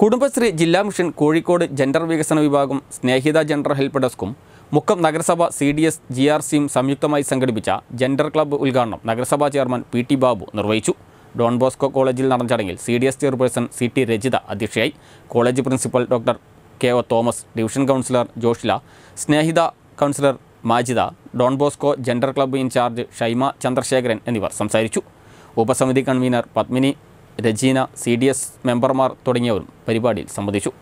കുടുംബശ്രീ ജില്ലാ mission Kozhikode gender വികസന വിഭാഗം സ്നേഹിത ജെൻഡർ ഹെൽപ്പ് ഡെസ്കും മുക്കം നഗരസഭ C D S G R സിയും സംയുക്തമായി സംഘടിപ്പിച്ച ജെൻഡർ ക്ലബ്ബ് ഉദ്ഘാടനം നഗരസഭാ ചെയർമാൻ പി ടി ബാബു നിർവഹിച്ചു ഡോൺ ബോസ്കോ കോളേജിൽ നടന്ന ചടങ്ങിൽ C D S chairperson C T Rajitha അധ്യക്ഷയായി college principal doctor K O Thomas division councillor Joshila Snehitha councillor Majida Don Bosco gender club incharge Shaima Chandrasekharan എന്നിവർ സംസാരിച്ചു ഉപസമിതി convener Padmini Rajeena C D S മെമ്പർമാർ തുടങ്ങിയവരും പരിപാടിയിൽ സംബന്ധിച്ചു